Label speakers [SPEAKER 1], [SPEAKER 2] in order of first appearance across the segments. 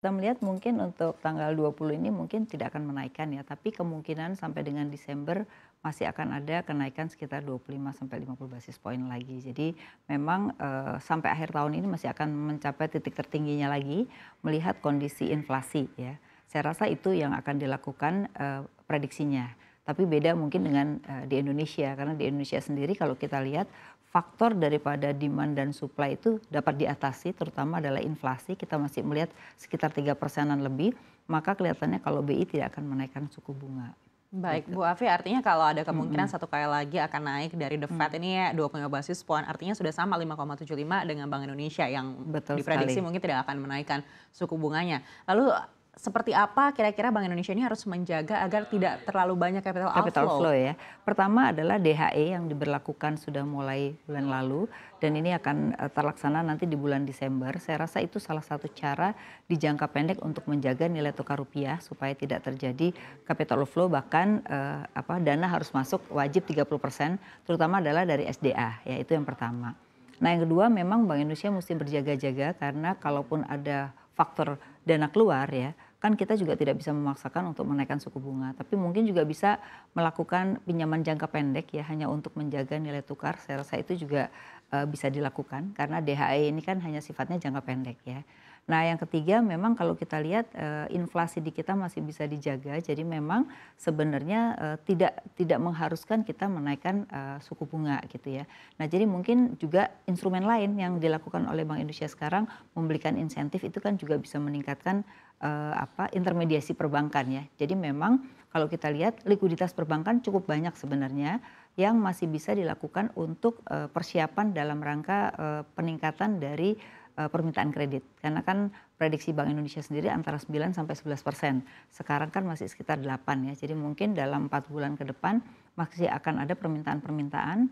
[SPEAKER 1] Kita melihat mungkin untuk tanggal 20 ini mungkin tidak akan menaikkan ya, tapi kemungkinan sampai dengan Desember masih akan ada kenaikan sekitar 25 sampai 50 basis poin lagi. Jadi memang eh, sampai akhir tahun ini masih akan mencapai titik tertingginya lagi melihat kondisi inflasi ya. Saya rasa itu yang akan dilakukan eh, prediksinya tapi beda mungkin dengan uh, di Indonesia karena di Indonesia sendiri kalau kita lihat faktor daripada demand dan supply itu dapat diatasi terutama adalah inflasi kita masih melihat sekitar tiga persenan lebih maka kelihatannya kalau BI tidak akan menaikkan suku bunga.
[SPEAKER 2] Baik, gitu. Bu Afi, artinya kalau ada kemungkinan mm -hmm. satu kali lagi akan naik dari The Fed mm -hmm. ini 25 ya, basis point, artinya sudah sama 5,75 dengan Bank Indonesia yang Betul diprediksi sekali. mungkin tidak akan menaikkan suku bunganya. Lalu seperti apa kira-kira Bank Indonesia ini harus menjaga agar tidak terlalu banyak capital, capital outflow? flow ya.
[SPEAKER 1] Pertama adalah DHE yang diberlakukan sudah mulai bulan lalu dan ini akan eh, terlaksana nanti di bulan Desember. Saya rasa itu salah satu cara di jangka pendek untuk menjaga nilai tukar rupiah supaya tidak terjadi capital flow bahkan eh, apa dana harus masuk wajib 30% terutama adalah dari SDA ya itu yang pertama. Nah, yang kedua memang Bank Indonesia mesti berjaga-jaga karena kalaupun ada faktor dana keluar ya, kan kita juga tidak bisa memaksakan untuk menaikkan suku bunga, tapi mungkin juga bisa melakukan pinjaman jangka pendek ya hanya untuk menjaga nilai tukar. Saya rasa itu juga uh, bisa dilakukan karena DHE ini kan hanya sifatnya jangka pendek ya. Nah, yang ketiga memang kalau kita lihat uh, inflasi di kita masih bisa dijaga. Jadi memang sebenarnya uh, tidak tidak mengharuskan kita menaikkan uh, suku bunga gitu ya. Nah, jadi mungkin juga instrumen lain yang dilakukan oleh Bank Indonesia sekarang memberikan insentif itu kan juga bisa meningkatkan uh, apa intermediasi perbankan ya. Jadi memang kalau kita lihat likuiditas perbankan cukup banyak sebenarnya yang masih bisa dilakukan untuk persiapan dalam rangka peningkatan dari Eh, permintaan kredit. Karena kan prediksi Bank Indonesia sendiri antara 9 sampai 11 persen. Sekarang kan masih sekitar 8 ya. Jadi mungkin dalam 4 bulan ke depan masih akan ada permintaan-permintaan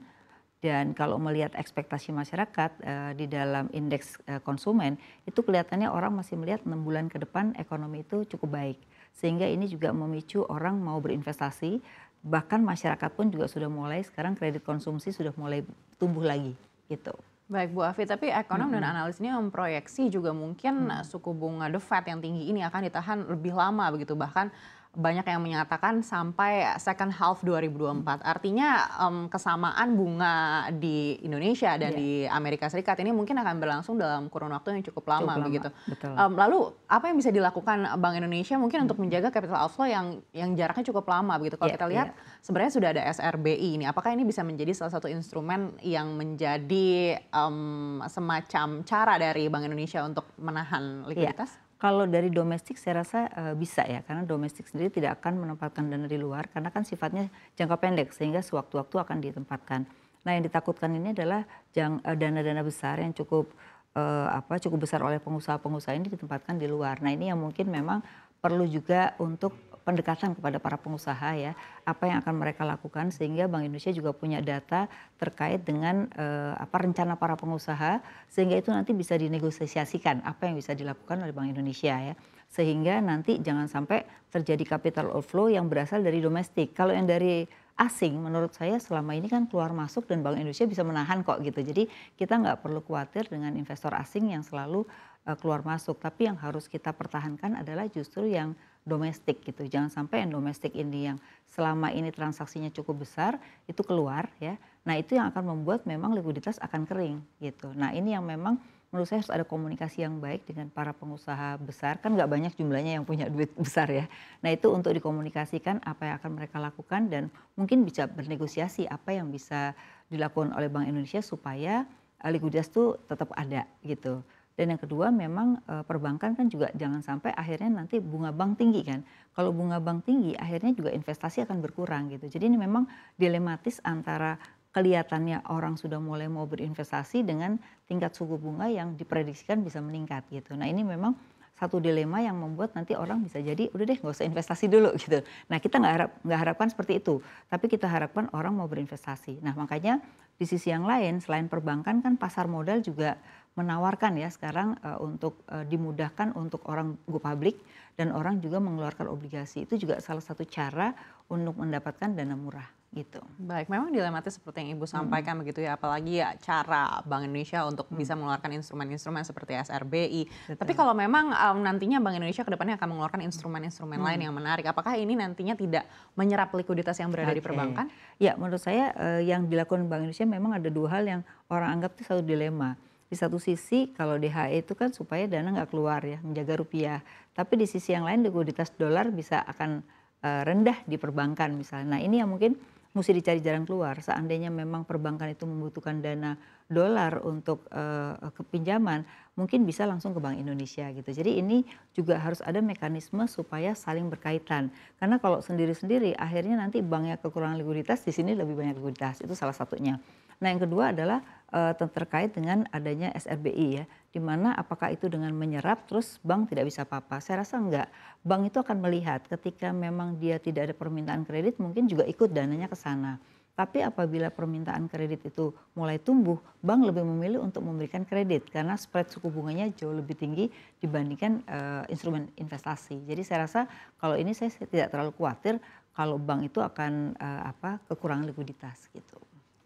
[SPEAKER 1] dan kalau melihat ekspektasi masyarakat uh, di dalam indeks uh, konsumen itu kelihatannya orang masih melihat enam bulan ke depan ekonomi itu cukup baik sehingga ini juga memicu orang mau berinvestasi bahkan masyarakat pun juga sudah mulai sekarang kredit konsumsi sudah mulai tumbuh lagi gitu.
[SPEAKER 2] Baik Bu Afi, tapi ekonom mm -hmm. dan analisnya memproyeksi juga mungkin -hmm. suku bunga The Fed yang tinggi ini akan ditahan lebih lama begitu bahkan banyak yang menyatakan sampai second half 2024. Hmm. Artinya um, kesamaan bunga di Indonesia dan yeah. di Amerika Serikat ini mungkin akan berlangsung dalam kurun waktu yang cukup lama, cukup begitu. Betul. Um, lalu apa yang bisa dilakukan Bank Indonesia mungkin hmm. untuk menjaga capital outflow yang yang jaraknya cukup lama begitu. Kalau yeah, kita iya. lihat yeah. sebenarnya sudah ada SRBI ini. Apakah ini bisa menjadi salah satu instrumen yang menjadi
[SPEAKER 1] um, semacam cara dari Bank Indonesia untuk menahan iya. likuiditas? Yeah. Kalau dari domestik saya rasa uh, bisa ya karena domestik sendiri tidak akan menempatkan dana di luar karena kan sifatnya jangka pendek sehingga sewaktu-waktu akan ditempatkan. Nah yang ditakutkan ini adalah eh, dana-dana besar yang cukup uh, apa cukup besar oleh pengusaha-pengusaha ini ditempatkan di luar. Nah ini yang mungkin memang perlu juga untuk pendekatan kepada para pengusaha ya apa yang akan mereka lakukan sehingga Bank Indonesia juga punya data terkait dengan eh, apa rencana para pengusaha sehingga itu nanti bisa dinegosiasikan apa yang bisa dilakukan oleh Bank Indonesia ya sehingga nanti jangan sampai terjadi capital outflow yang berasal dari domestik kalau yang dari asing menurut saya selama ini kan keluar masuk dan Bank Indonesia bisa menahan kok gitu. Jadi kita nggak perlu khawatir dengan investor asing yang selalu eh, keluar masuk. Tapi yang harus kita pertahankan adalah justru yang domestik gitu. Jangan sampai yang domestik ini yang selama ini transaksinya cukup besar itu keluar ya. Nah, itu yang akan membuat memang likuiditas akan kering gitu. Nah, ini yang memang menurut saya harus ada komunikasi yang baik dengan para pengusaha besar kan nggak banyak jumlahnya yang punya duit besar ya nah itu untuk dikomunikasikan apa yang akan mereka lakukan dan mungkin bisa bernegosiasi apa yang bisa dilakukan oleh Bank Indonesia supaya eh, likuiditas itu tetap ada gitu dan yang kedua memang eh, perbankan kan juga jangan sampai akhirnya nanti bunga bank tinggi kan. Kalau bunga bank tinggi akhirnya juga investasi akan berkurang gitu. Jadi ini memang dilematis antara kelihatannya orang sudah mulai mau berinvestasi dengan tingkat suku bunga yang diprediksikan bisa meningkat gitu. Nah ini memang satu dilema yang membuat nanti orang bisa jadi udah deh nggak usah investasi dulu gitu. Nah kita nggak harap nggak harapkan seperti itu, tapi kita harapkan orang mau berinvestasi. Nah makanya di sisi yang lain selain perbankan kan pasar modal juga menawarkan ya sekarang uh, untuk uh, dimudahkan untuk orang go public dan orang juga mengeluarkan obligasi itu juga salah satu cara untuk mendapatkan dana murah gitu.
[SPEAKER 2] Baik, memang dilematis seperti yang Ibu hmm. sampaikan hmm. begitu ya, apalagi ya cara Bank Indonesia untuk hmm. bisa mengeluarkan instrumen-instrumen seperti SRBI. Betul. Tapi kalau memang um, nantinya Bank Indonesia ke depannya akan mengeluarkan instrumen-instrumen hmm. lain yang menarik, apakah ini nantinya tidak menyerap likuiditas yang berada okay. di perbankan?
[SPEAKER 1] Ya, menurut saya uh, yang dilakukan Bank Indonesia memang ada dua hal yang orang anggap itu satu dilema. Di satu sisi kalau DHE itu kan supaya dana nggak keluar ya, menjaga rupiah. Tapi di sisi yang lain likuiditas dolar bisa akan eh, rendah di perbankan misalnya. Nah, ini yang mungkin mesti dicari jalan keluar seandainya memang perbankan itu membutuhkan dana dolar untuk uh, kepinjaman mungkin bisa langsung ke Bank Indonesia gitu. Jadi ini juga harus ada mekanisme supaya saling berkaitan. Karena kalau sendiri-sendiri akhirnya nanti banknya kekurangan likuiditas di sini lebih banyak likuiditas itu salah satunya. Nah yang kedua adalah uh, terkait dengan adanya SRBI ya, di mana apakah itu dengan menyerap terus bank tidak bisa apa-apa? Saya rasa enggak. Bank itu akan melihat ketika memang dia tidak ada permintaan kredit mungkin juga ikut dananya ke sana. Tapi apabila permintaan kredit itu mulai tumbuh, bank lebih memilih untuk memberikan kredit karena spread suku bunganya jauh lebih tinggi dibandingkan uh, instrumen investasi. Jadi saya rasa kalau ini saya tidak terlalu khawatir kalau bank itu akan uh, apa kekurangan likuiditas gitu.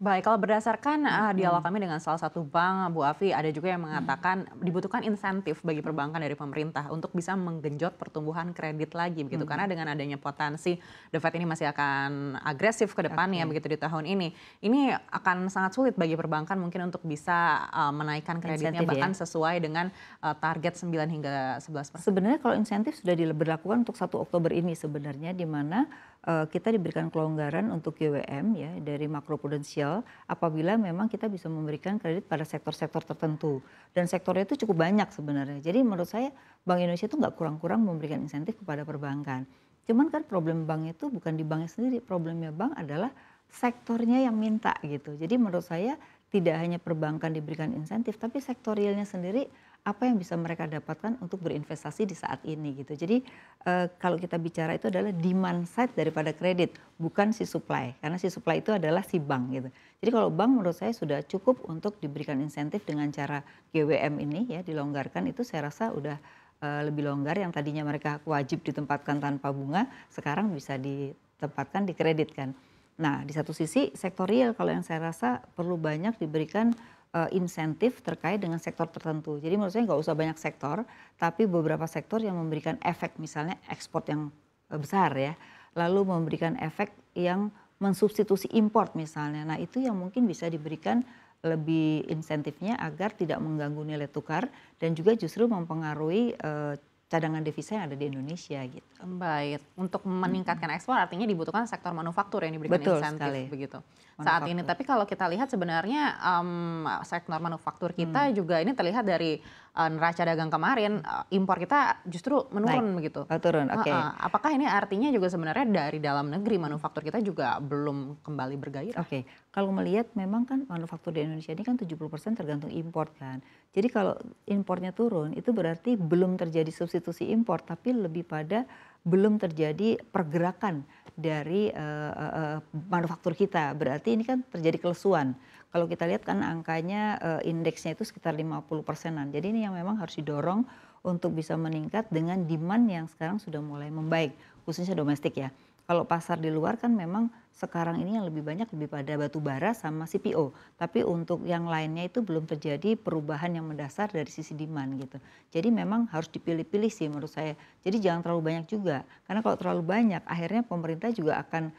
[SPEAKER 2] Baik, kalau berdasarkan uh, dialog kami dengan salah satu bank, Bu Afi, ada juga yang mengatakan dibutuhkan insentif bagi perbankan dari pemerintah untuk bisa menggenjot pertumbuhan kredit lagi, begitu. Karena dengan adanya potensi The Fed ini masih akan agresif ke depan okay. begitu di tahun ini. Ini akan sangat sulit bagi perbankan mungkin untuk bisa
[SPEAKER 1] uh, menaikkan kreditnya insentif, ya? bahkan ya? sesuai dengan uh, target 9 hingga 11 persen. Sebenarnya kalau insentif sudah diberlakukan untuk 1 Oktober ini sebenarnya, di mana Eh, kita diberikan kelonggaran untuk GWM ya dari makroprudensial apabila memang kita bisa memberikan kredit pada sektor-sektor tertentu dan sektornya itu cukup banyak sebenarnya. Jadi menurut saya Bank Indonesia itu nggak kurang-kurang memberikan insentif kepada perbankan. Cuman kan problem bank itu bukan di banknya sendiri, problemnya bank adalah sektornya yang minta gitu. Jadi menurut saya tidak hanya perbankan diberikan insentif, tapi sektorialnya sendiri apa yang bisa mereka dapatkan untuk berinvestasi di saat ini gitu. Jadi eh, kalau kita bicara itu adalah demand side daripada kredit, bukan si supply. Karena si supply itu adalah si bank gitu. Jadi kalau bank menurut saya sudah cukup untuk diberikan insentif dengan cara GWM ini ya dilonggarkan itu saya rasa udah eh, lebih longgar yang tadinya mereka wajib ditempatkan tanpa bunga, sekarang bisa ditempatkan dikreditkan Nah, di satu sisi sektor real kalau yang saya rasa perlu banyak diberikan uh, insentif terkait dengan sektor tertentu. Jadi menurut saya nggak usah banyak sektor, tapi beberapa sektor yang memberikan efek misalnya ekspor yang eh, besar ya, lalu memberikan efek yang mensubstitusi import misalnya. Nah, itu yang mungkin bisa diberikan lebih insentifnya agar tidak mengganggu nilai tukar dan juga justru mempengaruhi uh, cadangan devisa yang ada di Indonesia gitu.
[SPEAKER 2] Baik, untuk meningkatkan ekspor artinya dibutuhkan sektor manufaktur yang diberikan Betul insentif sekali.
[SPEAKER 1] begitu. Manufaktur. Saat ini,
[SPEAKER 2] tapi kalau kita lihat sebenarnya um, sektor manufaktur kita hmm. juga ini terlihat dari uh, neraca dagang kemarin uh, impor kita justru menurun Naik. begitu. Oh, turun, oke. Okay. Uh, apakah ini artinya juga sebenarnya dari dalam negeri manufaktur kita juga
[SPEAKER 1] belum kembali bergairah? Oke, okay kalau melihat memang kan manufaktur di Indonesia ini kan 70% tergantung import kan. Jadi kalau impornya turun itu berarti belum terjadi substitusi impor tapi lebih pada belum terjadi pergerakan dari uh, uh, manufaktur kita. Berarti ini kan terjadi kelesuan. Kalau kita lihat kan angkanya uh, indeksnya itu sekitar 50 persenan. Jadi ini yang memang harus didorong untuk bisa meningkat dengan demand yang sekarang sudah mulai membaik khususnya domestik ya. Kalau pasar di luar kan memang sekarang ini yang lebih banyak lebih pada batu bara sama CPO. Tapi untuk yang lainnya itu belum terjadi perubahan yang mendasar dari sisi demand gitu. Jadi memang harus dipilih-pilih sih menurut saya. Jadi jangan terlalu banyak juga. Karena kalau terlalu banyak akhirnya pemerintah juga akan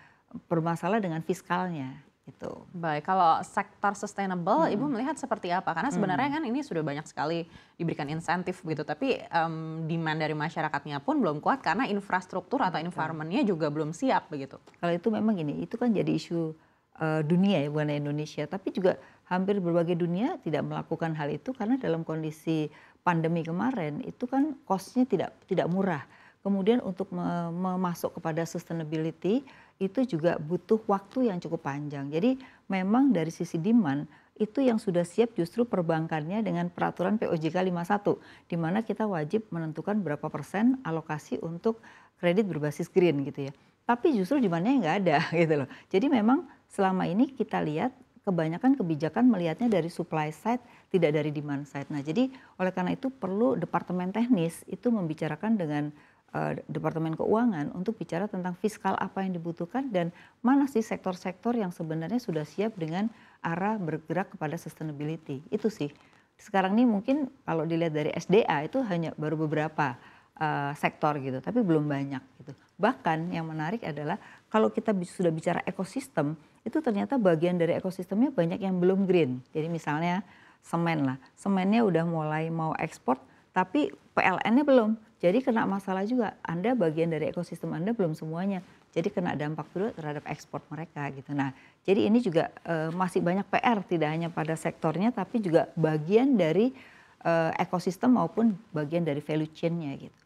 [SPEAKER 1] bermasalah dengan fiskalnya itu. Baik, kalau sektor sustainable, hmm. ibu melihat seperti apa? Karena hmm. sebenarnya hmm.
[SPEAKER 2] kan ini sudah banyak sekali diberikan insentif begitu, tapi um, demand dari masyarakatnya
[SPEAKER 1] pun belum kuat karena infrastruktur atau environmentnya juga belum siap begitu. Kalau itu memang ini, itu kan jadi isu uh, dunia ya, bukan Indonesia, tapi juga hampir berbagai dunia tidak melakukan hal itu karena dalam kondisi pandemi kemarin itu kan costnya tidak tidak murah. Kemudian untuk me memasuk kepada sustainability itu juga butuh waktu yang cukup panjang. Jadi memang dari sisi demand itu yang sudah siap justru perbankannya dengan peraturan POJK 51 di mana kita wajib menentukan berapa persen alokasi untuk kredit berbasis green gitu ya. Tapi justru demandnya nggak ada gitu loh. Jadi memang selama ini kita lihat kebanyakan kebijakan melihatnya dari supply side tidak dari demand side. Nah, jadi oleh karena itu perlu departemen teknis itu membicarakan dengan Eh, Departemen Keuangan untuk bicara tentang fiskal apa yang dibutuhkan dan mana sih sektor-sektor yang sebenarnya sudah siap dengan arah bergerak kepada sustainability. Itu sih. Sekarang ini mungkin kalau dilihat dari SDA itu hanya baru beberapa uh, sektor gitu, tapi belum banyak gitu. Bahkan yang menarik adalah kalau kita sudah bicara ekosistem, itu ternyata bagian dari ekosistemnya banyak yang belum green. Jadi misalnya semen lah, semennya udah mulai mau ekspor tapi PLN-nya belum jadi kena masalah juga. Anda bagian dari ekosistem Anda belum semuanya. Jadi kena dampak dulu terhadap ekspor mereka gitu. Nah, jadi ini juga uh, masih banyak PR tidak hanya pada sektornya tapi juga bagian dari uh, ekosistem maupun bagian dari value chain-nya gitu.